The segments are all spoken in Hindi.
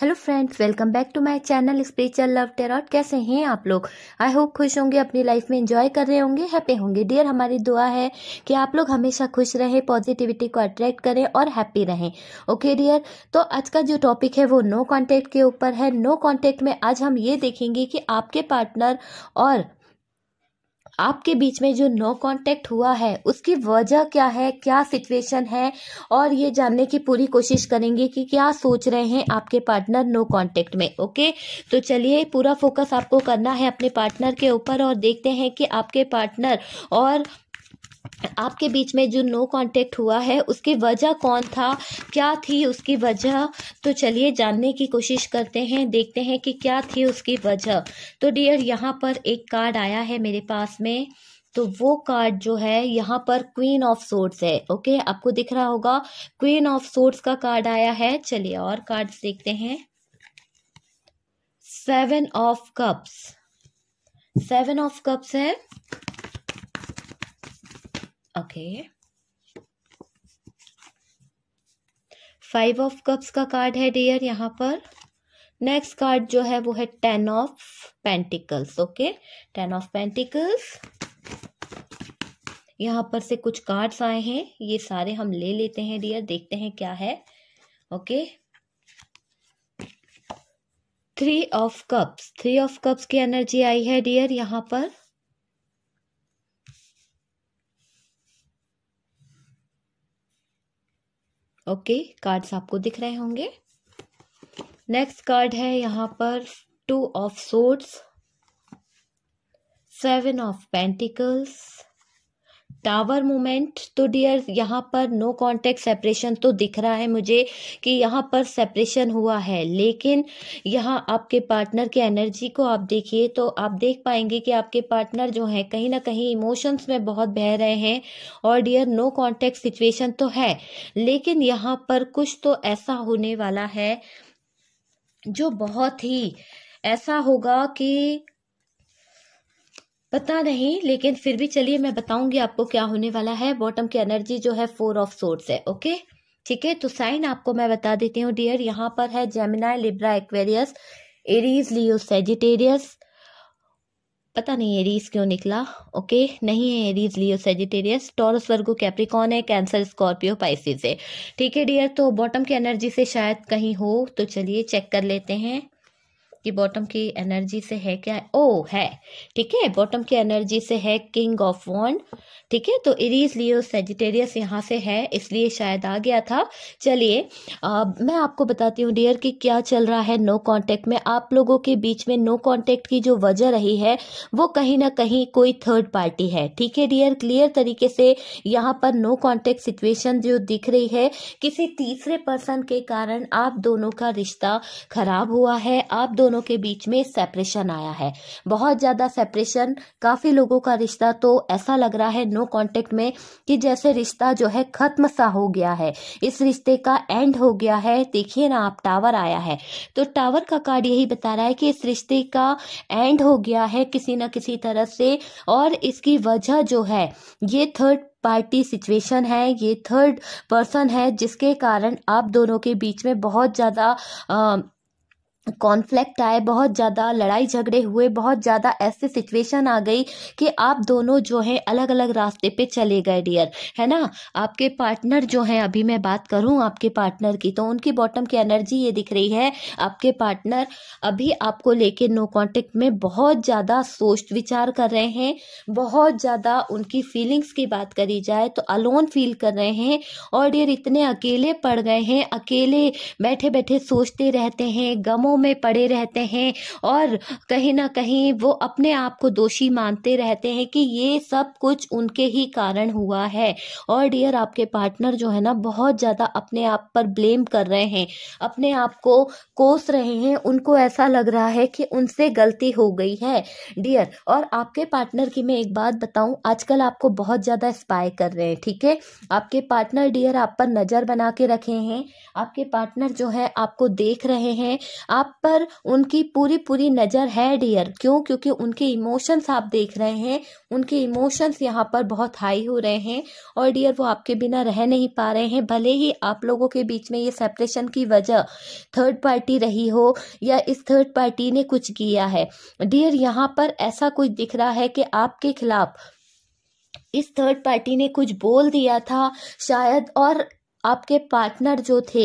hello friends welcome back to my channel spiritual love tarot कैसे हैं आप लोग आई होप खुश होंगे अपनी लाइफ में एंजॉय कर रहे होंगे हैप्पी होंगे डियर हमारी दुआ है कि आप लोग हमेशा खुश रहें पॉजिटिविटी को अट्रैक्ट करें और हैप्पी रहें ओके डियर तो आज का जो टॉपिक है वो नो कॉन्टैक्ट के ऊपर है नो कॉन्टैक्ट में आज हम ये देखेंगे कि आपके पार्टनर और आपके बीच में जो नो कांटेक्ट हुआ है उसकी वजह क्या है क्या सिचुएशन है और ये जानने की पूरी कोशिश करेंगे कि क्या सोच रहे हैं आपके पार्टनर नो कांटेक्ट में ओके तो चलिए पूरा फोकस आपको करना है अपने पार्टनर के ऊपर और देखते हैं कि आपके पार्टनर और आपके बीच में जो नो कांटेक्ट हुआ है उसकी वजह कौन था क्या थी उसकी वजह तो चलिए जानने की कोशिश करते हैं देखते हैं कि क्या थी उसकी वजह तो डियर यहाँ पर एक कार्ड आया है मेरे पास में तो वो कार्ड जो है यहाँ पर क्वीन ऑफ सोर्ट्स है ओके आपको दिख रहा होगा क्वीन ऑफ सोर्ट्स का कार्ड आया है चलिए और कार्ड्स देखते हैं seven of cups seven of cups है okay फाइव ऑफ कप्स का कार्ड है डियर यहाँ पर नेक्स्ट कार्ड जो है वो है ten of pentacles okay ten of pentacles यहाँ पर से कुछ कार्ड्स आए हैं ये सारे हम ले लेते हैं डियर देखते हैं क्या है okay three of cups three of cups की एनर्जी आई है डियर यहाँ पर ओके कार्ड्स आपको दिख रहे होंगे नेक्स्ट कार्ड है यहाँ पर two of swords seven of pentacles tower moment तो डियर यहाँ पर नो कांटेक्ट सेपरेशन तो दिख रहा है मुझे कि यहाँ पर सेपरेशन हुआ है लेकिन यहाँ आपके पार्टनर के एनर्जी को आप देखिए तो आप देख पाएंगे कि आपके पार्टनर जो हैं कहीं ना कहीं इमोशंस में बहुत बह रहे हैं और डियर नो कांटेक्ट सिचुएशन तो है लेकिन यहाँ पर कुछ तो ऐसा होने वाला है जो बहुत ही ऐसा होगा कि पता नहीं लेकिन फिर भी चलिए मैं बताऊंगी आपको क्या होने वाला है बॉटम की एनर्जी जो है फोर ऑफ सोर्स है ओके ठीक है तो साइन आपको मैं बता देती हूँ डियर यहाँ पर है Gemini Libra Aquarius Aries Leo Sagittarius पता नहीं एरीज क्यों निकला ओके नहीं है Aries Leo Sagittarius Taurus Virgo Capricorn है कैंसर स्कॉर्पियो पाइसिस है ठीक है डियर तो बॉटम की एनर्जी से शायद कहीं हो तो चलिए चेक कर लेते हैं कि बॉटम की एनर्जी से है क्या ओ oh, है ठीक है बॉटम की एनर्जी से है किंग ऑफ वॉन्ड ठीक है तो इरीज लियो सेजिटेरियस यहाँ से है इसलिए शायद आ गया था चलिए मैं आपको बताती हूँ डियर कि क्या चल रहा है नो कांटेक्ट में आप लोगों के बीच में नो कांटेक्ट की जो वजह रही है वो कहीं ना कहीं कोई थर्ड पार्टी है ठीक है डियर क्लियर तरीके से यहाँ पर नो कांटेक्ट सिचुएशन जो दिख रही है किसी तीसरे पर्सन के कारण आप दोनों का रिश्ता खराब हुआ है आप दोनों दोनों के बीच में सेपरेशन आया है बहुत ज़्यादा सेपरेशन काफ़ी लोगों का रिश्ता तो ऐसा लग रहा है नो कांटेक्ट में कि जैसे रिश्ता जो है ख़त्म सा हो गया है इस रिश्ते का एंड हो गया है देखिए ना आप टावर आया है तो टावर का कार्ड यही बता रहा है कि इस रिश्ते का एंड हो गया है किसी न किसी तरह से और इसकी वजह जो है ये थर्ड पार्टी सिचुएशन है ये थर्ड पर्सन है जिसके कारण आप दोनों के बीच में बहुत ज़्यादा कॉन्फ्लिक्ट आए बहुत ज़्यादा लड़ाई झगड़े हुए बहुत ज़्यादा ऐसे सिचुएशन आ गई कि आप दोनों जो हैं अलग अलग रास्ते पे चले गए डियर है ना आपके पार्टनर जो हैं अभी मैं बात करूं आपके पार्टनर की तो उनकी बॉटम की एनर्जी ये दिख रही है आपके पार्टनर अभी आपको लेके नो कॉन्टेक्ट में बहुत ज़्यादा सोच विचार कर रहे हैं बहुत ज़्यादा उनकी फीलिंग्स की बात करी जाए तो अलोन फील कर रहे हैं और डियर इतने अकेले पड़ गए हैं अकेले बैठे बैठे सोचते रहते हैं गमों गुनाहों में पड़े रहते हैं और कहीं ना कहीं वो अपने आप को दोषी मानते रहते हैं कि ये सब कुछ उनके ही कारण हुआ है और डियर आपके पार्टनर जो है ना बहुत ज़्यादा अपने आप पर ब्लेम कर रहे हैं अपने आप को कोस रहे हैं उनको ऐसा लग रहा है कि उनसे गलती हो गई है डियर और आपके पार्टनर की मैं एक बात बताऊँ आजकल आपको बहुत ज़्यादा स्पाई कर रहे हैं ठीक है आपके पार्टनर डियर आप पर नज़र बना के रखे हैं आपके पार्टनर जो है आपको देख रहे हैं आप आप पर उनकी पूरी पूरी नजर है डियर क्यों क्योंकि उनके इमोशंस आप देख रहे हैं उनके इमोशंस यहाँ पर बहुत हाई हो रहे हैं और डियर वो आपके बिना रह नहीं पा रहे हैं भले ही आप लोगों के बीच में ये सेपरेशन की वजह थर्ड पार्टी रही हो या इस थर्ड पार्टी ने कुछ किया है डियर यहाँ पर ऐसा कुछ दिख रहा है कि आपके खिलाफ इस थर्ड पार्टी ने कुछ बोल दिया था शायद और आपके पार्टनर जो थे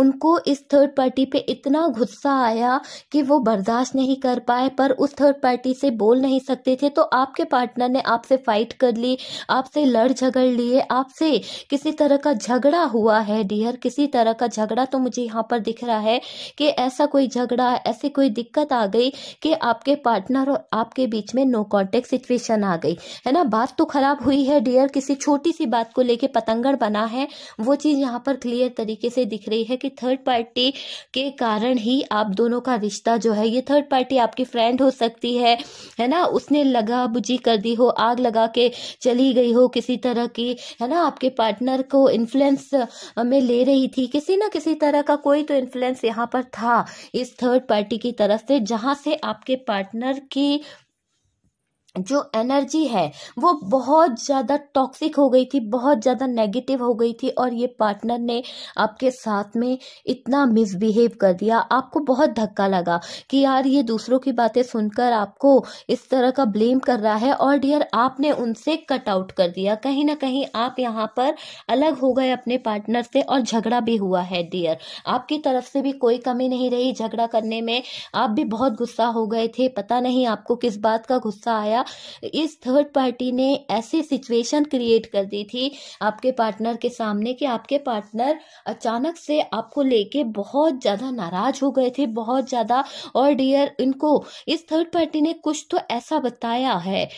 उनको इस थर्ड पार्टी पे इतना गुस्सा आया कि वो बर्दाश्त नहीं कर पाए पर उस थर्ड पार्टी से बोल नहीं सकते थे तो आपके पार्टनर ने आपसे फाइट कर ली आपसे लड़ झगड़ लिए आपसे किसी तरह का झगड़ा हुआ है डियर किसी तरह का झगड़ा तो मुझे यहाँ पर दिख रहा है कि ऐसा कोई झगड़ा ऐसी कोई दिक्कत आ गई कि आपके पार्टनर और आपके बीच में नो कॉन्टेक्ट सिचुएशन आ गई है ना बात तो खराब हुई है डियर किसी छोटी सी बात को लेके पतंगड़ बना है वो चीज यहाँ पर क्लियर तरीके से दिख रही है कि थर्ड पार्टी के कारण ही आप दोनों का रिश्ता जो है ये थर्ड पार्टी आपकी फ्रेंड हो सकती है है ना उसने लगा बुझी कर दी हो आग लगा के चली गई हो किसी तरह की है ना आपके पार्टनर को इन्फ्लुएंस में ले रही थी किसी ना किसी तरह का कोई तो इन्फ्लुएंस यहाँ पर था इस थर्ड पार्टी की तरफ से जहाँ से आपके पार्टनर की जो एनर्जी है वो बहुत ज़्यादा टॉक्सिक हो गई थी बहुत ज़्यादा नेगेटिव हो गई थी और ये पार्टनर ने आपके साथ में इतना मिसबिहेव कर दिया आपको बहुत धक्का लगा कि यार ये दूसरों की बातें सुनकर आपको इस तरह का ब्लेम कर रहा है और डियर आपने उनसे कट आउट कर दिया कहीं ना कहीं आप यहाँ पर अलग हो गए अपने पार्टनर से और झगड़ा भी हुआ है डियर आपकी तरफ से भी कोई कमी नहीं रही झगड़ा करने में आप भी बहुत गुस्सा हो गए थे पता नहीं आपको किस बात का गुस्सा आया गया इस थर्ड पार्टी ने ऐसी सिचुएशन क्रिएट कर दी थी आपके पार्टनर के सामने कि आपके पार्टनर अचानक से आपको लेके बहुत ज़्यादा नाराज हो गए थे बहुत ज़्यादा और डियर इनको इस थर्ड पार्टी ने कुछ तो ऐसा बताया है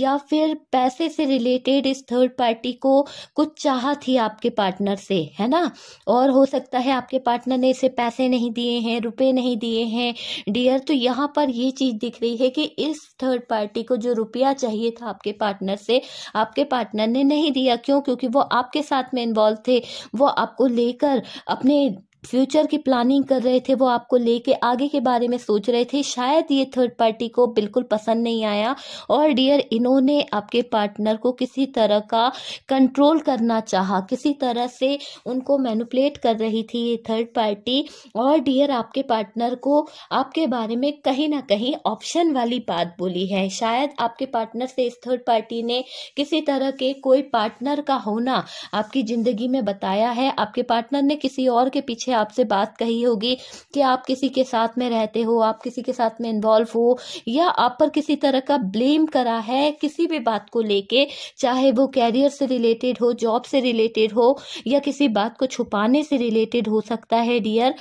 या फिर पैसे से रिलेटेड इस थर्ड पार्टी को कुछ चाह थी आपके पार्टनर से है ना और हो सकता है आपके पार्टनर ने इसे पैसे नहीं दिए हैं रुपए नहीं दिए हैं डियर तो यहाँ पर ये चीज़ दिख रही है कि इस थर्ड पार्टी को जो रुपया चाहिए था आपके पार्टनर से आपके पार्टनर ने नहीं दिया क्यों क्योंकि वो आपके साथ में इन्वॉल्व थे वो आपको लेकर अपने फ्यूचर की प्लानिंग कर रहे थे वो आपको लेके आगे के बारे में सोच रहे थे शायद ये थर्ड पार्टी को बिल्कुल पसंद नहीं आया और डियर इन्होंने आपके पार्टनर को किसी तरह का कंट्रोल करना चाहा किसी तरह से उनको मैनुपलेट कर रही थी ये थर्ड पार्टी और डियर आपके पार्टनर को आपके बारे में कहीं ना कहीं ऑप्शन वाली बात बोली है शायद आपके पार्टनर से इस थर्ड पार्टी ने किसी तरह के कोई पार्टनर का होना आपकी ज़िंदगी में बताया है आपके पार्टनर ने किसी और के पीछे पीछे आपसे बात कही होगी कि आप किसी के साथ में रहते हो आप किसी के साथ में इन्वॉल्व हो या आप पर किसी तरह का ब्लेम करा है किसी भी बात को लेके चाहे वो कैरियर से रिलेटेड हो जॉब से रिलेटेड हो या किसी बात को छुपाने से रिलेटेड हो सकता है डियर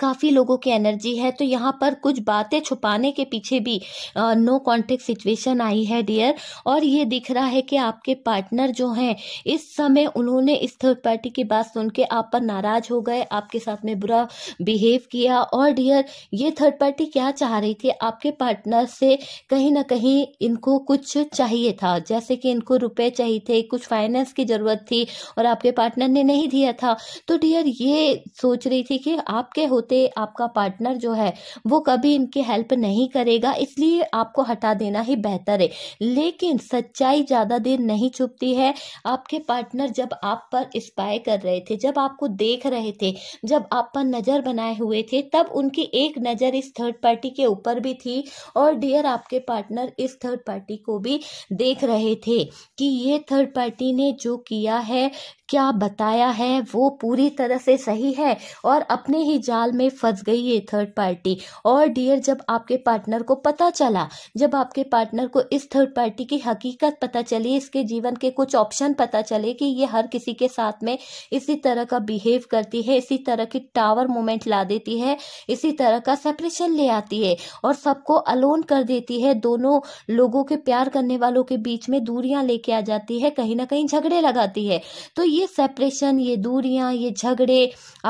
काफ़ी लोगों की एनर्जी है तो यहाँ पर कुछ बातें छुपाने के पीछे भी आ, नो कॉन्टेक्ट सिचुएशन आई है डियर और ये दिख रहा है कि आपके पार्टनर जो हैं इस समय उन्होंने इस थर्ड पार्टी की बात सुन के आप पर नाराज हो गए आपके साथ में बुरा बिहेव किया और डियर ये थर्ड पार्टी क्या चाह रही थी आपके पार्टनर से कहीं ना कहीं इनको कुछ चाहिए था जैसे कि इनको रुपये चाहिए थे कुछ फाइनेंस की ज़रूरत थी और आपके पार्टनर ने नहीं दिया था तो डियर ये सोच रही थी कि आपके होते आपका पार्टनर जो है वो कभी इनकी हेल्प नहीं करेगा इसलिए आपको हटा देना ही बेहतर है लेकिन सच्चाई ज़्यादा देर नहीं छुपती है आपके पार्टनर जब आप पर स्पाई कर रहे थे जब आपको देख रहे थे जब आप पर नज़र बनाए हुए थे तब उनकी एक नज़र इस थर्ड पार्टी के ऊपर भी थी और डियर आपके पार्टनर इस थर्ड पार्टी को भी देख रहे थे कि ये थर्ड पार्टी ने जो किया है क्या बताया है वो पूरी तरह से सही है और अपने ही जाल में फंस गई ये थर्ड पार्टी और डियर जब आपके पार्टनर को पता चला जब आपके पार्टनर को इस थर्ड पार्टी की हकीकत पता चली इसके जीवन के कुछ ऑप्शन पता चले कि ये हर किसी के साथ में इसी तरह का बिहेव करती है इसी तरह की टावर मोमेंट ला देती है इसी तरह का सेपरेशन ले आती है और सबको अलोन कर देती है दोनों लोगों के प्यार करने वालों के बीच में दूरियां लेके आ जाती है कहीं ना कहीं झगड़े लगाती है तो ये सेपरेशन ये दूरियां ये झगड़े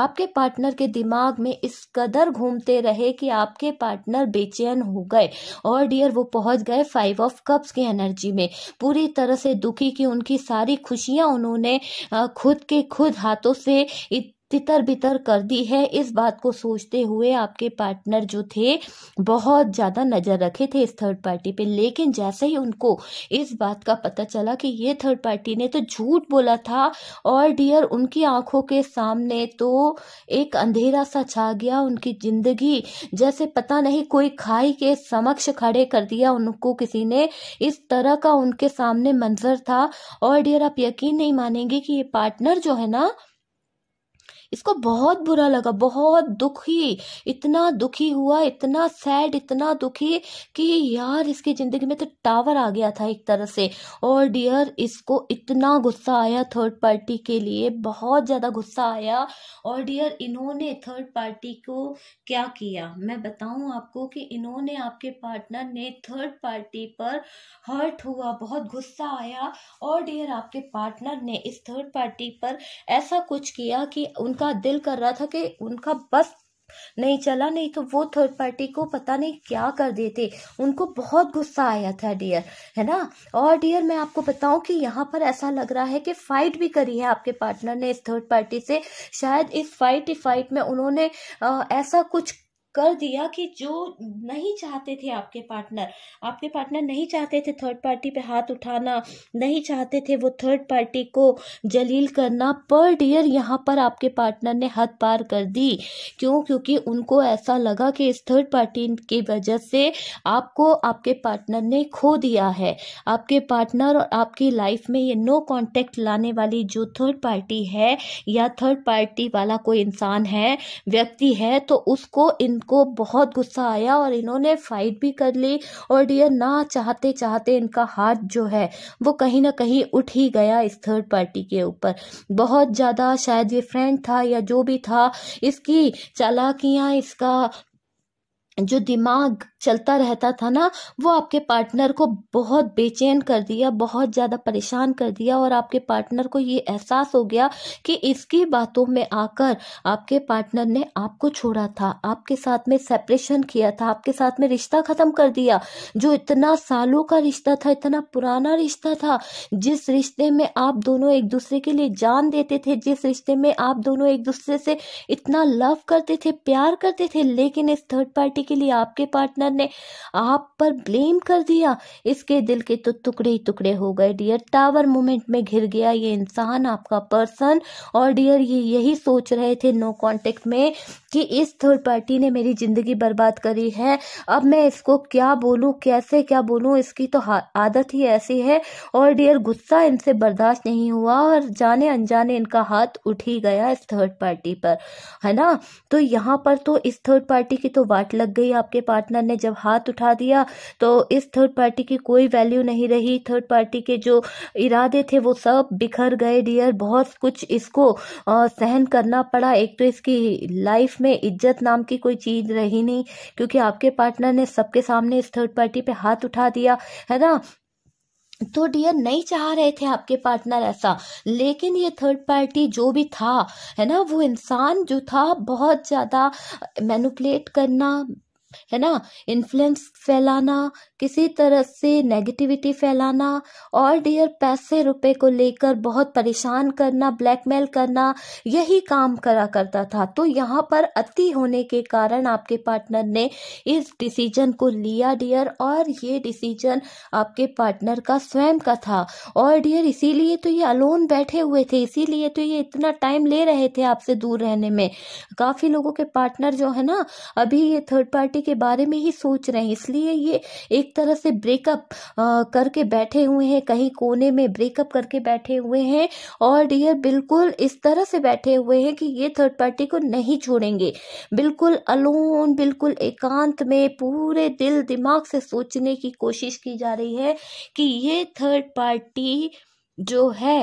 आपके पार्टनर के दिमाग में इस कदर घूमते रहे कि आपके पार्टनर बेचैन हो गए और डियर वो पहुंच गए फाइव ऑफ कप्स की एनर्जी में पूरी तरह से दुखी कि उनकी सारी खुशियां उन्होंने खुद के खुद हाथों से तितर बितर कर दी है इस बात को सोचते हुए आपके पार्टनर जो थे बहुत ज़्यादा नज़र रखे थे इस थर्ड पार्टी पे लेकिन जैसे ही उनको इस बात का पता चला कि ये थर्ड पार्टी ने तो झूठ बोला था और डियर उनकी आंखों के सामने तो एक अंधेरा सा छा गया उनकी ज़िंदगी जैसे पता नहीं कोई खाई के समक्ष खड़े कर दिया उनको किसी ने इस तरह का उनके सामने मंजर था और डियर आप यकीन नहीं मानेंगे कि ये पार्टनर जो है ना इसको बहुत बुरा लगा बहुत दुखी इतना दुखी हुआ इतना सैड इतना दुखी कि यार इसकी ज़िंदगी में तो टावर आ गया था एक तरह से और डियर इसको इतना गुस्सा आया थर्ड पार्टी के लिए बहुत ज़्यादा गुस्सा आया और डियर इन्होंने थर्ड पार्टी को क्या किया मैं बताऊं आपको कि इन्होंने आपके पार्टनर ने थर्ड पार्टी पर हर्ट हुआ बहुत गुस्सा आया और डियर आपके पार्टनर ने इस थर्ड पार्टी पर ऐसा कुछ किया कि उन उनका दिल कर रहा था कि उनका बस नहीं चला नहीं तो वो थर्ड पार्टी को पता नहीं क्या कर देते उनको बहुत गुस्सा आया था डियर है ना और डियर मैं आपको बताऊं कि यहाँ पर ऐसा लग रहा है कि फाइट भी करी है आपके पार्टनर ने इस थर्ड पार्टी से शायद इस फाइट फाइट में उन्होंने आ, ऐसा कुछ कर दिया कि जो नहीं चाहते थे आपके पार्टनर आपके पार्टनर नहीं चाहते थे थर्ड पार्टी पे हाथ उठाना नहीं चाहते थे वो थर्ड पार्टी को जलील करना पर डियर यहाँ पर आपके पार्टनर ने हद पार कर दी क्यों क्योंकि उनको ऐसा लगा कि इस थर्ड पार्टी की वजह से आपको आपके पार्टनर ने खो दिया है आपके पार्टनर और आपकी लाइफ में ये नो कॉन्टेक्ट लाने वाली जो थर्ड पार्टी है या थर्ड पार्टी वाला कोई इंसान है व्यक्ति है तो उसको इन इनको बहुत गुस्सा आया और इन्होंने फाइट भी कर ली और डियर ना चाहते चाहते इनका हाथ जो है वो कहीं ना कहीं उठ ही गया इस थर्ड पार्टी के ऊपर बहुत ज़्यादा शायद ये फ्रेंड था या जो भी था इसकी चालाकियाँ इसका जो दिमाग चलता रहता था ना वो आपके पार्टनर को बहुत बेचैन कर दिया बहुत ज़्यादा परेशान कर दिया और आपके पार्टनर को ये एहसास हो गया कि इसकी बातों में आकर आपके पार्टनर ने आपको छोड़ा था आपके साथ में सेपरेशन किया था आपके साथ में रिश्ता ख़त्म कर दिया जो इतना सालों का रिश्ता था इतना पुराना रिश्ता था जिस रिश्ते में आप दोनों एक दूसरे के लिए जान देते थे जिस रिश्ते में आप दोनों एक दूसरे से इतना लव करते थे प्यार करते थे लेकिन इस थर्ड पार्टी के लिए आपके पार्टनर ने आप पर ब्लेम कर दिया इसके दिल के तो टुकड़े ही टुकड़े हो गए डियर टावर मोमेंट में घिर गया ये इंसान आपका पर्सन और डियर ये यही सोच रहे थे नो कॉन्टेक्ट में कि इस थर्ड पार्टी ने मेरी ज़िंदगी बर्बाद करी है अब मैं इसको क्या बोलूँ कैसे क्या बोलूँ इसकी तो आदत ही ऐसी है और डियर गुस्सा इनसे बर्दाश्त नहीं हुआ और जाने अनजाने इनका हाथ उठ ही गया इस थर्ड पार्टी पर है ना तो यहाँ पर तो इस थर्ड पार्टी की तो वाट लग गई आपके पार्टनर ने जब हाथ उठा दिया तो इस थर्ड पार्टी की कोई वैल्यू नहीं रही थर्ड पार्टी के जो इरादे थे वो सब बिखर गए डियर बहुत कुछ इसको आ, सहन करना पड़ा एक तो इसकी लाइफ में में इज्जत नाम की कोई चीज़ रही नहीं क्योंकि आपके पार्टनर ने सबके सामने इस थर्ड पार्टी पे हाथ उठा दिया है ना तो डियर नहीं चाह रहे थे आपके पार्टनर ऐसा लेकिन ये थर्ड पार्टी जो भी था है ना वो इंसान जो था बहुत ज़्यादा मैनुपलेट करना है ना इन्फ्लुएंस फैलाना किसी तरह से नेगेटिविटी फैलाना और डियर पैसे रुपए को लेकर बहुत परेशान करना ब्लैकमेल करना यही काम करा करता था तो यहाँ पर अति होने के कारण आपके पार्टनर ने इस डिसीजन को लिया डियर और ये डिसीजन आपके पार्टनर का स्वयं का था और डियर इसीलिए तो ये अलोन बैठे हुए थे इसीलिए तो ये इतना टाइम ले रहे थे आपसे दूर रहने में काफ़ी लोगों के पार्टनर जो है ना अभी ये थर्ड पार्टी पार्टी के बारे में ही सोच रहे हैं इसलिए ये एक तरह से ब्रेकअप करके बैठे हुए हैं कहीं कोने में ब्रेकअप करके बैठे हुए हैं और डियर बिल्कुल इस तरह से बैठे हुए हैं कि ये थर्ड पार्टी को नहीं छोड़ेंगे बिल्कुल अलोन बिल्कुल एकांत में पूरे दिल दिमाग से सोचने की कोशिश की जा रही है कि ये थर्ड पार्टी जो है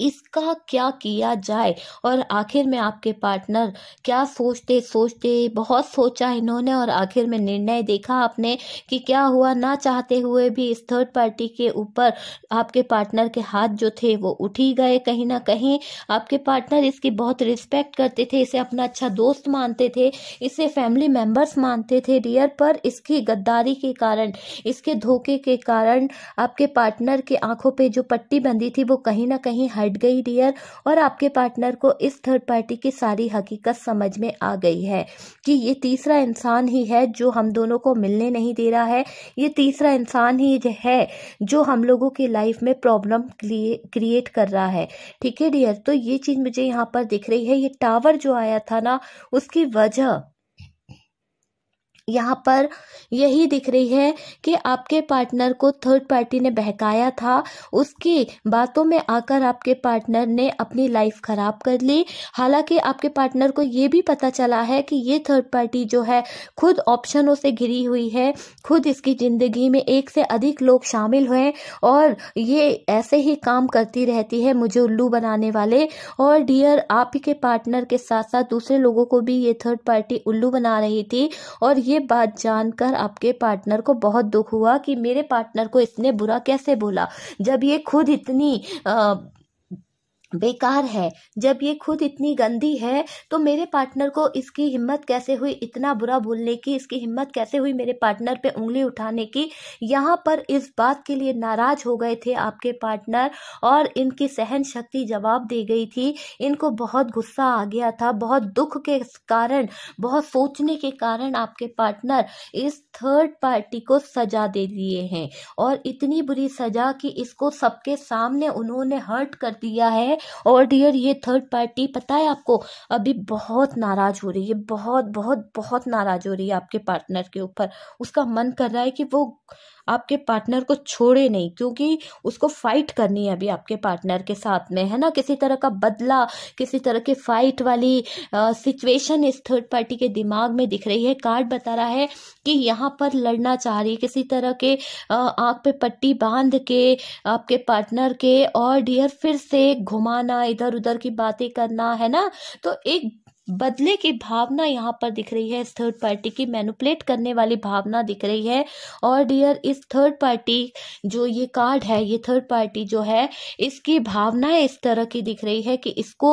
इसका क्या किया जाए और आखिर में आपके पार्टनर क्या सोचते सोचते बहुत सोचा इन्होंने और आखिर में निर्णय देखा आपने कि क्या हुआ ना चाहते हुए भी इस थर्ड पार्टी के ऊपर आपके पार्टनर के हाथ जो थे वो उठ ही गए कहीं ना कहीं आपके पार्टनर इसकी बहुत रिस्पेक्ट करते थे इसे अपना अच्छा दोस्त मानते थे इसे फैमिली मेम्बर्स मानते थे डियर पर इसकी गद्दारी के कारण इसके धोखे के कारण आपके पार्टनर के आंखों पर जो पट्टी बंधी थी वो कहीं ना कहीं हट हट गई डियर और आपके पार्टनर को इस थर्ड पार्टी की सारी हकीकत समझ में आ गई है कि ये तीसरा इंसान ही है जो हम दोनों को मिलने नहीं दे रहा है ये तीसरा इंसान ही है जो हम लोगों की लाइफ में प्रॉब्लम क्रिएट कर रहा है ठीक है डियर तो ये चीज़ मुझे यहाँ पर दिख रही है ये टावर जो आया था ना उसकी वजह यहाँ पर यही दिख रही है कि आपके पार्टनर को थर्ड पार्टी ने बहकाया था उसकी बातों में आकर आपके पार्टनर ने अपनी लाइफ खराब कर ली हालांकि आपके पार्टनर को ये भी पता चला है कि ये थर्ड पार्टी जो है खुद ऑप्शनों से घिरी हुई है खुद इसकी ज़िंदगी में एक से अधिक लोग शामिल हुए और ये ऐसे ही काम करती रहती है मुझे उल्लू बनाने वाले और डियर आपके पार्टनर के साथ साथ दूसरे लोगों को भी ये थर्ड पार्टी उल्लू बना रही थी और ये ये बात जानकर आपके पार्टनर को बहुत दुख हुआ कि मेरे पार्टनर को इसने बुरा कैसे बोला जब ये खुद इतनी आ, बेकार है जब ये खुद इतनी गंदी है तो मेरे पार्टनर को इसकी हिम्मत कैसे हुई इतना बुरा बोलने की इसकी हिम्मत कैसे हुई मेरे पार्टनर पे उंगली उठाने की यहाँ पर इस बात के लिए नाराज हो गए थे आपके पार्टनर और इनकी सहन शक्ति जवाब दे गई थी इनको बहुत गुस्सा आ गया था बहुत दुख के कारण बहुत सोचने के कारण आपके पार्टनर इस थर्ड पार्टी को सजा दे दिए हैं और इतनी बुरी सजा कि इसको सबके सामने उन्होंने हर्ट कर दिया है और डियर ये थर्ड पार्टी पता है आपको अभी बहुत नाराज़ हो रही है बहुत बहुत बहुत नाराज़ हो रही है आपके पार्टनर के ऊपर उसका मन कर रहा है कि वो आपके पार्टनर को छोड़े नहीं क्योंकि उसको फाइट करनी है अभी आपके पार्टनर के साथ में है ना किसी तरह का बदला किसी तरह के फाइट वाली सिचुएशन इस थर्ड पार्टी के दिमाग में दिख रही है कार्ड बता रहा है कि यहाँ पर लड़ना चाह रही है किसी तरह के आंख पे पट्टी बांध के आपके पार्टनर के और डियर फिर से घुमा घुमाना इधर उधर की बातें करना है ना तो एक बदले की भावना यहाँ पर दिख रही है इस थर्ड पार्टी की मैनुपलेट करने वाली भावना दिख रही है और डियर इस थर्ड पार्टी जो ये कार्ड है ये थर्ड पार्टी जो है इसकी भावनाएं इस तरह की दिख रही है कि इसको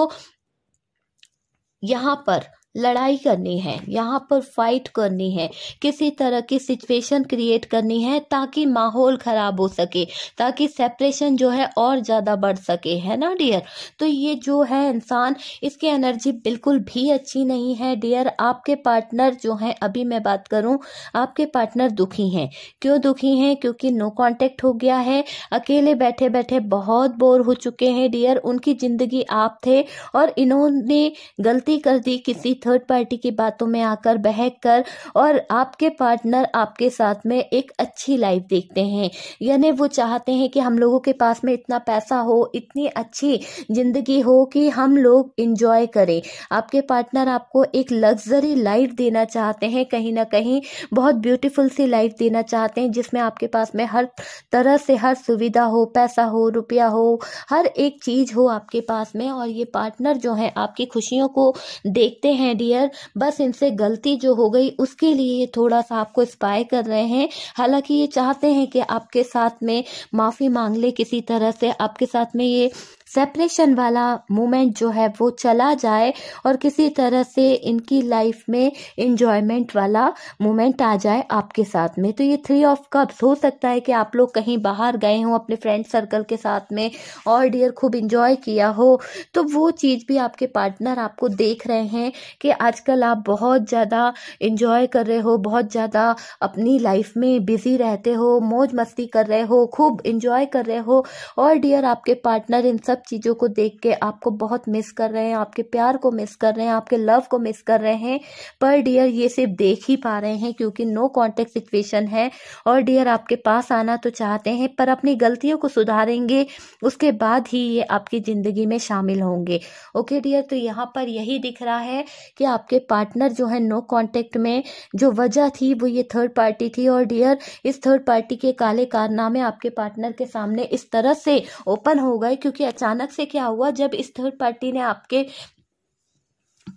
यहाँ पर लड़ाई करनी है यहाँ पर फाइट करनी है किसी तरह की सिचुएशन क्रिएट करनी है ताकि माहौल ख़राब हो सके ताकि सेपरेशन जो है और ज़्यादा बढ़ सके है ना डियर तो ये जो है इंसान इसकी एनर्जी बिल्कुल भी अच्छी नहीं है डियर आपके पार्टनर जो हैं अभी मैं बात करूँ आपके पार्टनर दुखी हैं क्यों दुखी हैं क्योंकि नो कॉन्टेक्ट हो गया है अकेले बैठे बैठे बहुत बोर हो चुके हैं डियर उनकी ज़िंदगी आप थे और इन्होंने गलती कर दी किसी थर्ड पार्टी की बातों में आकर बहक कर और आपके पार्टनर आपके साथ में एक अच्छी लाइफ देखते हैं यानी वो चाहते हैं कि हम लोगों के पास में इतना पैसा हो इतनी अच्छी ज़िंदगी हो कि हम लोग इंजॉय करें आपके पार्टनर आपको एक लग्जरी लाइफ देना चाहते हैं कहीं ना कहीं बहुत ब्यूटीफुल सी लाइफ देना चाहते हैं जिसमें आपके पास में हर तरह से हर सुविधा हो पैसा हो रुपया हो हर एक चीज़ हो आपके पास में और ये पार्टनर जो है आपकी खुशियों को देखते हैं हैं डियर बस इनसे गलती जो हो गई उसके लिए ये थोड़ा सा आपको स्पाई कर रहे हैं हालांकि ये चाहते हैं कि आपके साथ में माफ़ी मांग ले किसी तरह से आपके साथ में ये सेपरेशन वाला मोमेंट जो है वो चला जाए और किसी तरह से इनकी लाइफ में इंजॉयमेंट वाला मोमेंट आ जाए आपके साथ में तो ये थ्री ऑफ कप्स हो सकता है कि आप लोग कहीं बाहर गए हों अपने फ्रेंड सर्कल के साथ में और डियर खूब इंजॉय किया हो तो वो चीज़ भी आपके पार्टनर आपको देख रहे हैं कि आजकल आप बहुत ज़्यादा इंजॉय कर रहे हो बहुत ज़्यादा अपनी लाइफ में बिज़ी रहते हो मौज मस्ती कर रहे हो खूब इंजॉय कर रहे हो और डियर आपके पार्टनर इन सब चीज़ों को देख के आपको बहुत मिस कर रहे हैं आपके प्यार को मिस कर रहे हैं आपके लव को मिस कर रहे हैं पर डियर ये सिर्फ देख ही पा रहे हैं क्योंकि नो कॉन्टेक्ट सिचुएशन है और डियर आपके पास आना तो चाहते हैं पर अपनी गलतियों को सुधारेंगे उसके बाद ही ये आपकी ज़िंदगी में शामिल होंगे ओके डियर तो यहाँ पर यही दिख रहा है कि आपके पार्टनर जो है नो कॉन्टेक्ट में जो वजह थी वो ये थर्ड पार्टी थी और डियर इस थर्ड पार्टी के काले कारनामे आपके पार्टनर के सामने इस तरह से ओपन हो गए क्योंकि अचानक अचानक से क्या हुआ जब इस थर्ड पार्टी ने आपके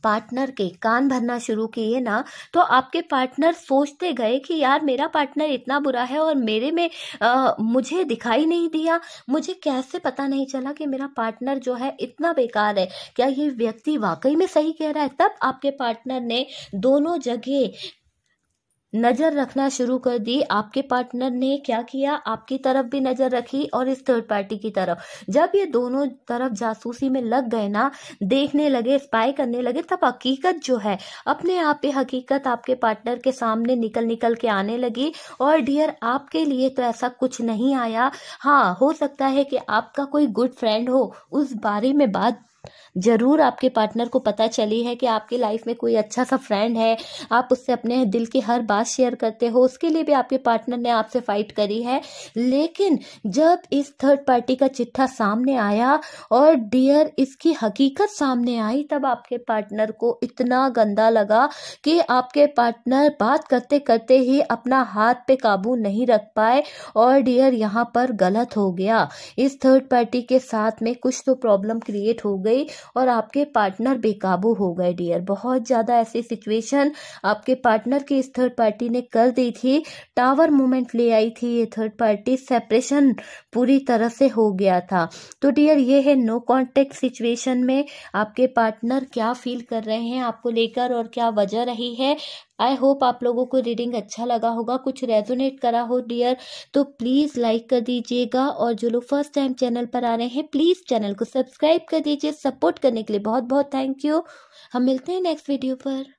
पार्टनर के कान भरना शुरू किए ना तो आपके पार्टनर सोचते गए कि यार मेरा पार्टनर इतना बुरा है और मेरे में आ, मुझे दिखाई नहीं दिया मुझे कैसे पता नहीं चला कि मेरा पार्टनर जो है इतना बेकार है क्या ये व्यक्ति वाकई में सही कह रहा है तब आपके पार्टनर ने दोनों जगह नज़र रखना शुरू कर दी आपके पार्टनर ने क्या किया आपकी तरफ भी नज़र रखी और इस थर्ड पार्टी की तरफ जब ये दोनों तरफ जासूसी में लग गए ना देखने लगे स्पाई करने लगे तब हकीकत जो है अपने आप पे हकीकत आपके पार्टनर के सामने निकल निकल के आने लगी और डियर आपके लिए तो ऐसा कुछ नहीं आया हाँ हो सकता है कि आपका कोई गुड फ्रेंड हो उस बारे में बात ज़रूर आपके पार्टनर को पता चली है कि आपकी लाइफ में कोई अच्छा सा फ्रेंड है आप उससे अपने दिल की हर बात शेयर करते हो उसके लिए भी आपके पार्टनर ने आपसे फाइट करी है लेकिन जब इस थर्ड पार्टी का चिट्ठा सामने आया और डियर इसकी हकीकत सामने आई तब आपके पार्टनर को इतना गंदा लगा कि आपके पार्टनर बात करते करते ही अपना हाथ पे काबू नहीं रख पाए और डियर यहाँ पर गलत हो गया इस थर्ड पार्टी के साथ में कुछ तो प्रॉब्लम क्रिएट हो गई और आपके पार्टनर बेकाबू हो गए डियर बहुत ज़्यादा ऐसी सिचुएशन आपके पार्टनर की इस थर्ड पार्टी ने कर दी थी टावर मोमेंट ले आई थी ये थर्ड पार्टी सेपरेशन पूरी तरह से हो गया था तो डियर ये है नो कॉन्टेक्ट सिचुएशन में आपके पार्टनर क्या फील कर रहे हैं आपको लेकर और क्या वजह रही है आई होप आप लोगों को रीडिंग अच्छा लगा होगा कुछ रेजोनेट करा हो डियर तो प्लीज़ लाइक कर दीजिएगा और जो लोग फर्स्ट टाइम चैनल पर आ रहे हैं प्लीज़ चैनल को सब्सक्राइब कर दीजिए सपोर्ट करने के लिए बहुत बहुत थैंक यू हम मिलते हैं नेक्स्ट वीडियो पर